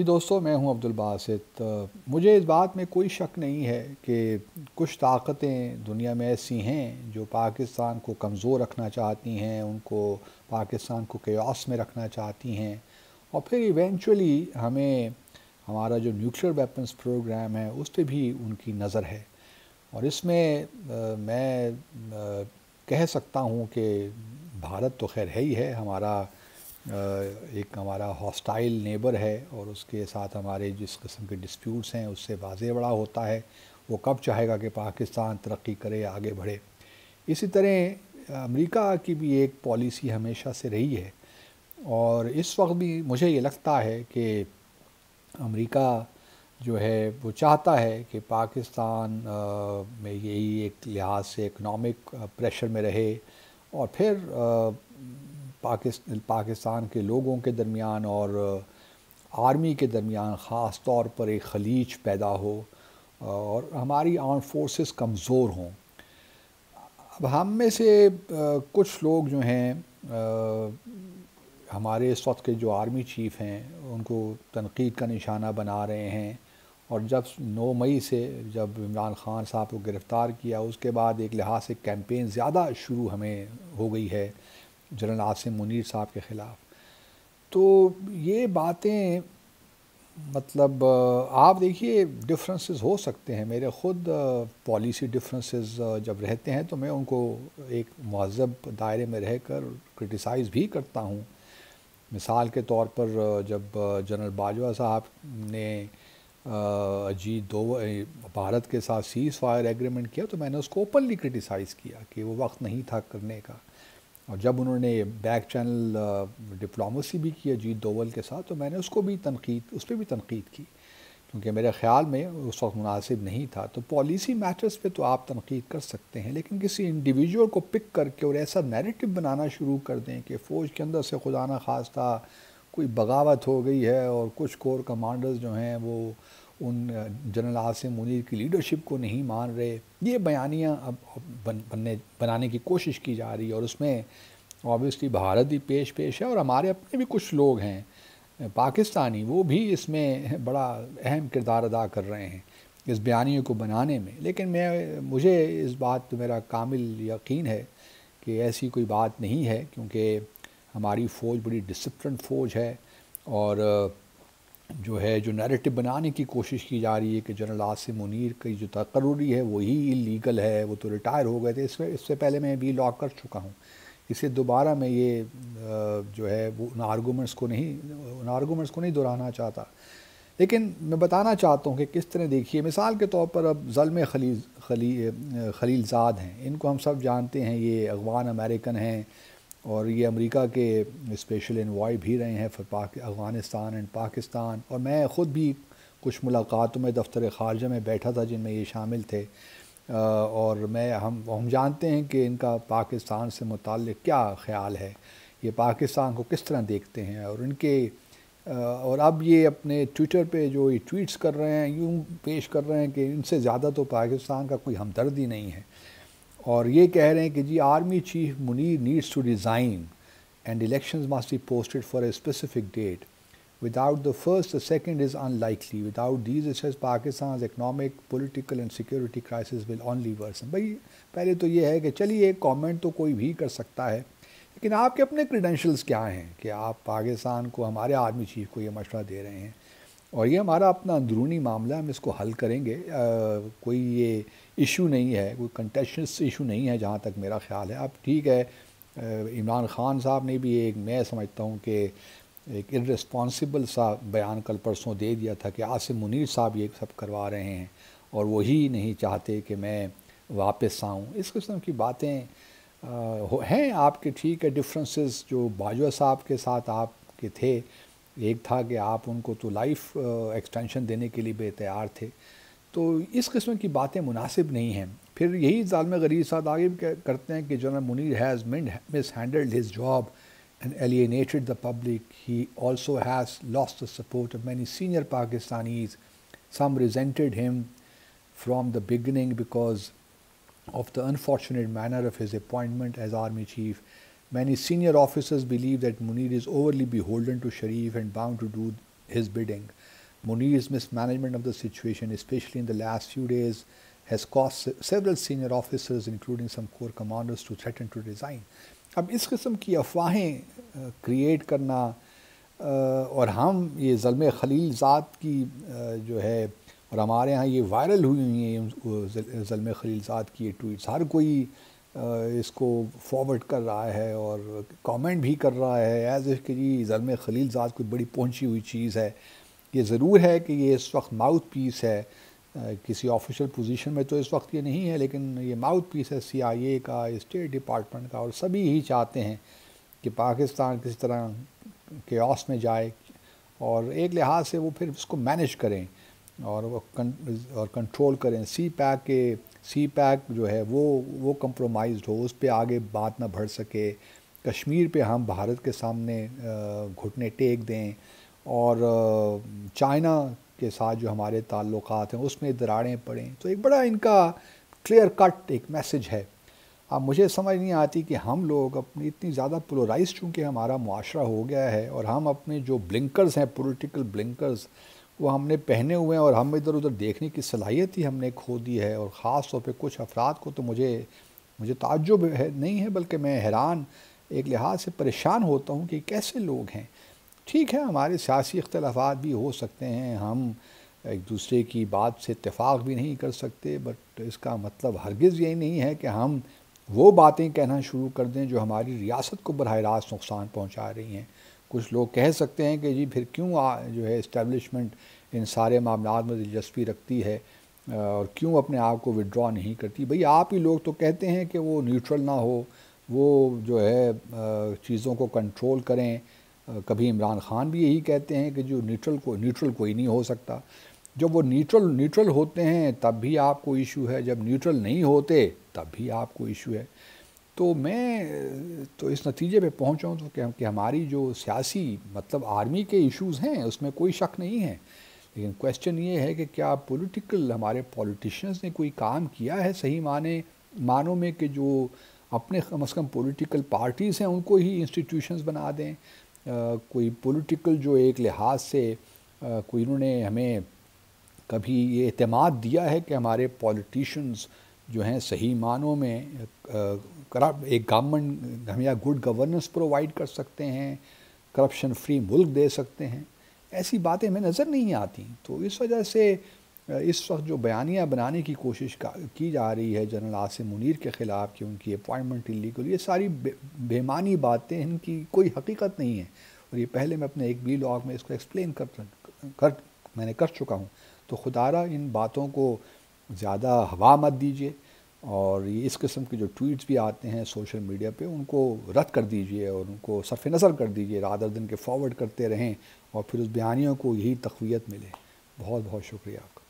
जी दोस्तों मैं हूं अब्दुल बासित मुझे इस बात में कोई शक नहीं है कि कुछ ताकतें दुनिया में ऐसी हैं जो पाकिस्तान को कमज़ोर रखना चाहती हैं उनको पाकिस्तान को क्यास में रखना चाहती हैं और फिर इवेंचुअली हमें हमारा जो न्यूक्लियर वेपन्स प्रोग्राम है उस पर भी उनकी नज़र है और इसमें मैं कह सकता हूँ कि भारत तो खैर है ही है हमारा एक हमारा हॉस्टाइल नेबर है और उसके साथ हमारे जिस किस्म के डिस्प्यूट्स हैं उससे वाजह बड़ा होता है वो कब चाहेगा कि पाकिस्तान तरक्की करे आगे बढ़े इसी तरह अमेरिका की भी एक पॉलिसी हमेशा से रही है और इस वक्त भी मुझे ये लगता है कि अमेरिका जो है वो चाहता है कि पाकिस्तान में यही एक लिहाज से इकनॉमिक प्रेशर में रहे और फिर पाकिस्तान पाकिस्तान के लोगों के दरमियान और आर्मी के दरमियान ख़ास तौर पर एक खलीज पैदा हो और हमारी आर्म फोर्सेस कमज़ोर हों अब हम में से कुछ लोग जो हैं हमारे इस वक्त के जो आर्मी चीफ़ हैं उनको तनकीद का निशाना बना रहे हैं और जब 9 मई से जब इमरान ख़ान साहब को गिरफ़्तार किया उसके बाद एक लिहाज से कैंपेन ज़्यादा शुरू हमें हो गई है जनरल आसिम मुनीर साहब के ख़िलाफ़ तो ये बातें मतलब आप देखिए डिफरेंसेस हो सकते हैं मेरे ख़ुद पॉलिसी डिफरेंसेस जब रहते हैं तो मैं उनको एक महजब दायरे में रह कर क्रिटिसाइज़ भी करता हूँ मिसाल के तौर पर जब जनरल बाजवा साहब ने अजीत दो भारत के साथ सीज़ फायर एग्रीमेंट किया तो मैंने उसको ओपनली क्रिटिसाइज़ किया कि वो वक्त नहीं था करने का और जब उन्होंने बैक चैनल डिप्लोमेसी भी किया अजीत दोवल के साथ तो मैंने उसको भी तनकीद उस पर भी तनकीद की क्योंकि मेरे ख्याल में उस वक्त मुनासिब नहीं था तो पॉलिसी मैटर्स पे तो आप तनकीद कर सकते हैं लेकिन किसी इंडिविजुअल को पिक करके और ऐसा नैरेटिव बनाना शुरू कर दें कि फ़ौज के अंदर से खुदा ना खास्ता कोई बगावत हो गई है और कुछ कोर कमांडर्स जो हैं वो उन जनरल आसिम मुनीर की लीडरशिप को नहीं मान रहे ये बयानियाँ अब बन, बनने बनाने की कोशिश की जा रही है और उसमें ऑब्वियसली भारत भी पेश पेश है और हमारे अपने भी कुछ लोग हैं पाकिस्तानी वो भी इसमें बड़ा अहम किरदार अदा कर रहे हैं इस बयानियों को बनाने में लेकिन मैं मुझे इस बात पर मेरा कामिल यकीन है कि ऐसी कोई बात नहीं है क्योंकि हमारी फ़ौज बड़ी डिसिप्लिन फ़ौज है और जो है जो नैरेटिव बनाने की कोशिश की जा रही है कि जनरल आसिम मुनीर की जो तकर्री है वही इलीगल है वो तो रिटायर हो गए थे इसमें इससे पहले मैं भी लॉक कर चुका हूँ इसे दोबारा मैं ये जो है वो उन आर्गूमेंट्स को नहीं उन आर्गूमेंट्स को नहीं दोहराना चाहता लेकिन मैं बताना चाहता हूँ कि किस तरह देखिए मिसाल के तौर पर अब जलम खलील खली खलीलजाद हैं इनको हम सब जानते हैं ये अफगान अमेरिकन हैं और ये अमेरिका के स्पेशल इन्वाई भी रहे हैं फिर अफ़गानिस्तान एंड पाकिस्तान और मैं ख़ुद भी कुछ मुलाकातों में दफ्तर खारजा में बैठा था जिनमें ये शामिल थे और मैं हम हम जानते हैं कि इनका पाकिस्तान से मुतल क्या ख्याल है ये पाकिस्तान को किस तरह देखते हैं और इनके और अब ये अपने ट्विटर पे जो ये ट्वीट्स कर रहे हैं यूँ पेश कर रहे हैं कि इनसे ज़्यादा तो पाकिस्तान का कोई हमदर्दी नहीं है और ये कह रहे हैं कि जी army chief Munir needs to resign and elections must be posted for a specific date without the first the is is unlikely. Without these is Pakistan economic economic, and security crisis crisis will भाई पहले तो ये है कि चलिए एक comment तो कोई भी कर सकता है लेकिन आपके अपने क्रीडेंशल्स क्या हैं कि आप पाकिस्तान को हमारे आर्मी चीफ को ये मशवरा दे रहे हैं और ये हमारा अपना अंदरूनी मामला हम इसको हल करेंगे आ, कोई ये इशू नहीं है कोई कंटेशनस इशू नहीं है जहाँ तक मेरा ख्याल है अब ठीक है इमरान ख़ान साहब ने भी एक मैं समझता हूँ कि एक इरेस्पॉन्सिबल सा बयान कल परसों दे दिया था कि आसिम मुनीर साहब ये सब करवा रहे हैं और वही नहीं चाहते कि मैं वापस आऊँ इस किस्म की बातें हैं आपके ठीक है डिफरेंसेस जो बाजवा साहब के साथ आपके थे एक था कि आप उनको तो लाइफ एक्सटेंशन देने के लिए भी थे तो इस किस्म की बातें मुनासिब नहीं हैं फिर यही जालम गरीब साथ आगे भी करते हैं कि general Munir has mishandled his job and alienated the public he also has lost the support of many senior Pakistanis some resented him from the beginning because of the unfortunate manner of his appointment as army chief Many senior officers believe that Munir is overly beholden to Sharif and bound to do his bidding. Munir's mismanagement of the situation, especially in the last few days, has caused several senior officers, including some core commanders, to threaten to resign. अब इस किस्म की अफवाहें create करना और हम ये जलम खलील ज़ात की जो है और हमारे यहाँ ये वायरल हुई हुई हैं जलम खलील ज़ात की ये ट्वीट्स हर कोई इसको फॉरवर्ड कर रहा है और कमेंट भी कर रहा है एज इफ कि जी खलील ज़ात कोई बड़ी पहुंची हुई चीज़ है ये ज़रूर है कि ये इस वक्त माउथ पीस है किसी ऑफिशियल पोजीशन में तो इस वक्त ये नहीं है लेकिन ये माउथ पीस है सीआईए का स्टेट डिपार्टमेंट का और सभी ही चाहते हैं कि पाकिस्तान किसी तरह के ऑस में जाए और एक लिहाज से वो फिर उसको मैनेज करें और और कंट्रोल करें सी पैक के सी पैक जो है वो वो कंप्रोमाइज हो उस पर आगे बात ना बढ़ सके कश्मीर पे हम भारत के सामने घुटने टेक दें और चाइना के साथ जो हमारे ताल्लुक हैं उसमें दराड़ें पड़ें तो एक बड़ा इनका क्लियर कट एक मैसेज है अब मुझे समझ नहीं आती कि हम लोग अपनी इतनी ज़्यादा पोलराइज चूँकि हमारा माशरा हो गया है और हम अपने जो ब्लिंकर्स हैं पोलिटिकल ब्लिंकर्स वो हमने पहने हुए हैं और हम इधर उधर देखने की सलाहियत ही हमने खो दी है और ख़ास तौर पर कुछ अफराद को तो मुझे मुझे ताजुब है नहीं है बल्कि मैं हैरान एक लिहाज से परेशान होता हूँ कि कैसे लोग हैं ठीक है हमारे सियासी इख्तलाफा भी हो सकते हैं हम एक दूसरे की बात से इतफाक़ भी नहीं कर सकते बट इसका मतलब हरगिज़ यही नहीं है कि हम वो बातें कहना शुरू कर दें जो हमारी रियासत को बरह रास्त नुकसान पहुँचा रही हैं कुछ लोग कह सकते हैं कि जी फिर क्यों जो है इस्टेबलिशमेंट इन सारे मामला में दिलचस्पी रखती है और क्यों अपने आप को विड्रॉ नहीं करती भाई आप ही लोग तो कहते हैं कि वो न्यूट्रल ना हो वो जो है चीज़ों को कंट्रोल करें कभी इमरान खान भी यही कहते हैं कि जो न्यूट्रल को न्यूट्रल कोई नहीं हो सकता जब वो न्यूट्रल न्यूट्रल होते हैं तब भी आपको इशू है जब न्यूट्रल नहीं होते तब भी आपको इशू है तो मैं तो इस नतीजे पे पहुंचा तो कि हमारी जो सियासी मतलब आर्मी के इश्यूज हैं उसमें कोई शक नहीं है लेकिन क्वेश्चन ये है कि क्या पॉलिटिकल हमारे पॉलिटिशियंस ने कोई काम किया है सही माने मानों में कि जो अपने कम अज़ कम पोलिटिकल पार्टीज़ हैं उनको ही इंस्टीट्यूशंस बना दें आ, कोई पॉलिटिकल जो एक लिहाज से आ, कोई इन्होंने हमें कभी ये अतमाद दिया है कि हमारे पॉलिटिशन्स जो हैं सही मानों में एक गवर्नमेंट हम या गुड गवर्नेंस प्रोवाइड कर सकते हैं करप्शन फ्री मुल्क दे सकते हैं ऐसी बातें हमें नज़र नहीं आती तो इस वजह से इस वक्त जो बयानियाँ बनाने की कोशिश की जा रही है जनरल आसिम मुनीर के ख़िलाफ़ कि उनकी अपॉइंटमेंट इलीगल ये सारी बे, बेमानी बातें इनकी कोई हकीकत नहीं है और ये पहले मैं अपने एक बी लॉग में इसको एक्सप्लेन कर कर मैंने कर चुका हूँ तो खुदारा इन बातों को ज़्यादा हवा मत दीजिए और ये इस किस्म के जो ट्वीट्स भी आते हैं सोशल मीडिया पे उनको रद्द कर दीजिए और उनको सरफ नज़र कर दीजिए रादर दिन के फॉरवर्ड करते रहें और फिर उस बयानियों को यही तकवीत मिले बहुत बहुत शुक्रिया आपका